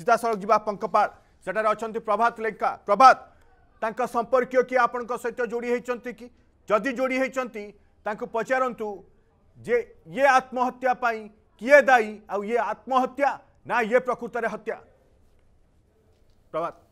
सड़क जा पंकपाड़ से अच्छा प्रभात लेखा प्रभात संपर्क किए आपण सहित जोड़ी होती कि जदि जोड़ी होती पचारतु जे ये आत्महत्या किए दायी आ ये आत्महत्या ना ये प्रकृत हत्या प्रभात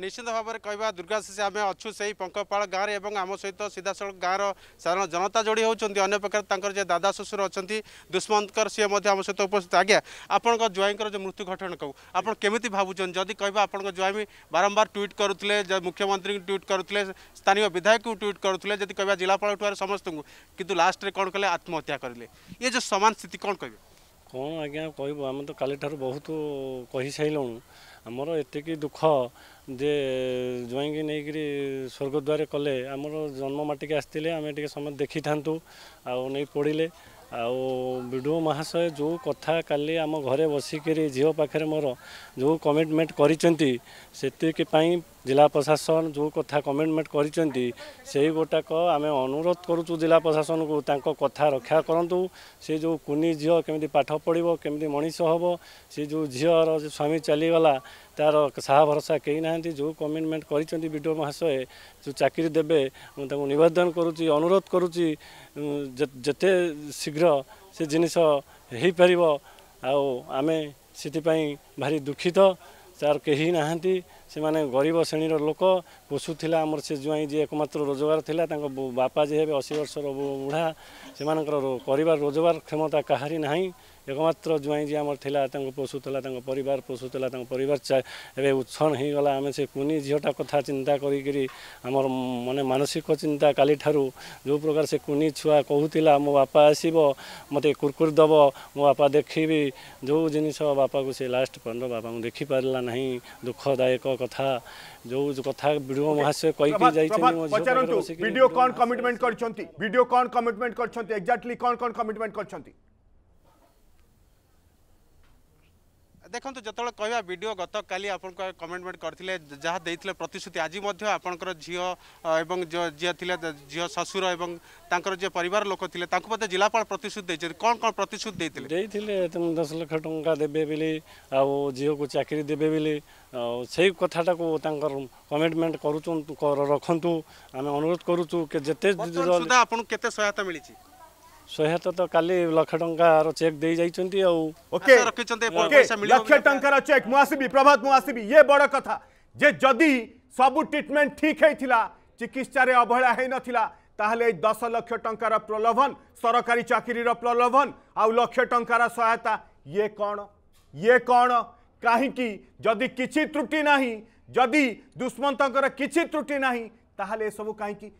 ନିଶ୍ଚିତ ଭାବରେ କହିବା ଦୁର୍ଗାଶିଷ ଆମେ ଅଛୁ ସେହି ପଙ୍କପାଳ ଗାଁରେ ଏବଂ ଆମ ସହିତ ସିଧାସଳଖ ଗାଁର ସାଧାରଣ ଜନତା ଯୋଡ଼ି ହେଉଛନ୍ତି ଅନ୍ୟ ପ୍ରକାର ତାଙ୍କର ଯେ ଦାଦା ଶ୍ୱଶୁର ଅଛନ୍ତି ଦୁଷ୍ମନ୍ତଙ୍କର ସିଏ ମଧ୍ୟ ଆମ ସହିତ ଉପସ୍ଥିତ ଆଜ୍ଞା ଆପଣଙ୍କ ଜ୍ୱାଇଁଙ୍କର ଯେଉଁ ମୃତ୍ୟୁ ଘଟଣାକୁ ଆପଣ କେମିତି ଭାବୁଛନ୍ତି ଯଦି କହିବା ଆପଣଙ୍କ ଜ୍ୱାଇଁ ବାରମ୍ବାର ଟ୍ୱିଟ୍ କରୁଥିଲେ ମୁଖ୍ୟମନ୍ତ୍ରୀଙ୍କୁ ଟ୍ୱିଟ୍ କରୁଥିଲେ ସ୍ଥାନୀୟ ବିଧାୟକଙ୍କୁ ଟ୍ୱିଟ୍ କରୁଥିଲେ ଯଦି କହିବା ଜିଲ୍ଲାପାଳ ଠୁ ସମସ୍ତଙ୍କୁ କିନ୍ତୁ ଲାଷ୍ଟରେ କ'ଣ କଲେ ଆତ୍ମହତ୍ୟା କରିଲେ ଏ ଯେଉଁ ସମାନ ସ୍ଥିତି କ'ଣ କହିବେ କ'ଣ ଆଜ୍ଞା କହିବୁ ଆମେ ତ କାଲିଠାରୁ ବହୁତ କହିସାରିଲୁଣୁ ଆମର ଏତିକି ଦୁଃଖ ଯେ ଜ୍ୱାଇଁକି ନେଇକିରି ସ୍ୱର୍ଗଦ୍ୱାରେ କଲେ ଆମର ଜନ୍ମ ମାଟିକି ଆସିଥିଲେ ଆମେ ଟିକେ ସମୟ ଦେଖିଥାନ୍ତୁ ଆଉ ନେଇ ପଡ଼ିଲେ ଆଉ ବି ଡ଼ି ଓ ମହାଶୟ ଯେଉଁ କଥା କାଲି ଆମ ଘରେ ବସିକରି ଝିଅ ପାଖରେ ମୋର ଯେଉଁ କମିଟମେଣ୍ଟ କରିଛନ୍ତି ସେତିକି ପାଇଁ ଜିଲ୍ଲା ପ୍ରଶାସନ ଯେଉଁ କଥା କମିଟମେଣ୍ଟ କରିଛନ୍ତି ସେଇ ଗୋଟାକ ଆମେ ଅନୁରୋଧ କରୁଛୁ ଜିଲ୍ଲା ପ୍ରଶାସନକୁ ତାଙ୍କ କଥା ରକ୍ଷା କରନ୍ତୁ ସେ ଯେଉଁ କୁନି ଝିଅ କେମିତି ପାଠ ପଢ଼ିବ କେମିତି ମଣିଷ ହେବ ସେ ଯେଉଁ ଝିଅର ସ୍ୱାମୀ ଚାଲିଗଲା ତାର ସାହା ଭରସା କେହି ନାହାନ୍ତି ଯେଉଁ କମିଟମେଣ୍ଟ କରିଛନ୍ତି ବି ଡ଼ି ଓ ମହାଶୟ ଯେଉଁ ଚାକିରି ଦେବେ ମୁଁ ତାଙ୍କୁ ନିବେଦନ କରୁଛି ଅନୁରୋଧ କରୁଛି ଯେତେ ଶୀଘ୍ର ଶୀଘ୍ର ସେ ଜିନିଷ ହେଇପାରିବ ଆଉ ଆମେ ସେଥିପାଇଁ ଭାରି ଦୁଃଖିତ ତାର କେହି ନାହାନ୍ତି ସେମାନେ ଗରିବ ଶ୍ରେଣୀର ଲୋକ ପଶୁ ଥିଲା ଆମର ସେ ଜୁଆଇଁ ଯିଏ ଏକମାତ୍ର ରୋଜଗାର ଥିଲା ତାଙ୍କ ବାପା ଯିଏ ହେବେ ଅଶୀ ବର୍ଷର ବୁଢ଼ା ସେମାନଙ୍କର କରିବାର ରୋଜଗାର କ୍ଷମତା କାହାରି ନାହିଁ ଏକମାତ୍ର ଜ୍ୱାଇଁ ଯିଏ ଆମର ଥିଲା ତାଙ୍କୁ ପୋଷୁଥିଲା ତାଙ୍କ ପରିବାର ପୋଷୁଥିଲା ତାଙ୍କ ପରିବାର ଏବେ ଉଚ୍ଛନ୍ନ ହୋଇଗଲା ଆମେ ସେ କୁନି ଝିଅଟା କଥା ଚିନ୍ତା କରିକିରି ଆମର ମାନେ ମାନସିକ ଚିନ୍ତା କାଲିଠାରୁ ଯେଉଁ ପ୍ରକାର ସେ କୁନି ଛୁଆ କହୁଥିଲା ମୋ ବାପା ଆସିବ ମୋତେ କୁରକୁରି ଦେବ ମୋ ବାପା ଦେଖିବି ଯେଉଁ ଜିନିଷ ବାପାକୁ ସେ ଲାଷ୍ଟ ପର୍ଯ୍ୟନ୍ତ ବାପାଙ୍କୁ ଦେଖିପାରିଲା ନାହିଁ ଦୁଃଖଦାୟକ କଥା ଯେଉଁ କଥା ବିଡ଼ିଓ ମହାଶୟ କହିକି ଯାଇଛନ୍ତି ଭିଡ଼ିଓ କ'ଣ କମିଟମେଣ୍ଟ କରିଛନ୍ତି ଭିଡ଼ିଓ କ'ଣ କମିଟମେଣ୍ଟ କରିଛନ୍ତି ଏକ୍ଜାକ୍ଟଲି କ'ଣ କ'ଣ କମିଟମେଣ୍ଟ କରିଛନ୍ତି দেখুন যেতবে কহা ভিডিও গতকাল আপনার কমেন্টমেন্ট করে যা দিয়ে প্রতিশ্রুতি আজ আপনার ঝিও এবং যে ঝিও শ্বশুর এবং তাঁর যে পরিবার লোক লে তাঁকু বোধ জেলাপাল প্রতিশ্রুতি দিয়েছেন কম কম প্রতিশ্রুতি দিয়েছিল দিয়েছিল দশ লক্ষ টঙ্কা দেবে বলে আিওকে চাকরি দেবে বলে সেই কথাটা তাঁর কমিটমেন্ট করুন রখন্তু আমি অনুরোধ করুছু যেতে আপনার কেতে সহায়তা মিছে सहायत तो काली लाख टंका रो चेक दे जाई चेक मु प्रभात मु बड़ कथा जे जदी सब ट्रीटमेंट ठीक हेथिला चिकित्सा रे अवहेला हे नथिला ताहले 10 लाख टंका प्रलोभन सरकारी चाकरी प्रलोभन आ लक्ष ट सहायता ये कौन ये कोन काही की जदी किछि त्रुटि नाही जदी दुष्मंतकर किछि त्रुटि नाही ताहले सब काही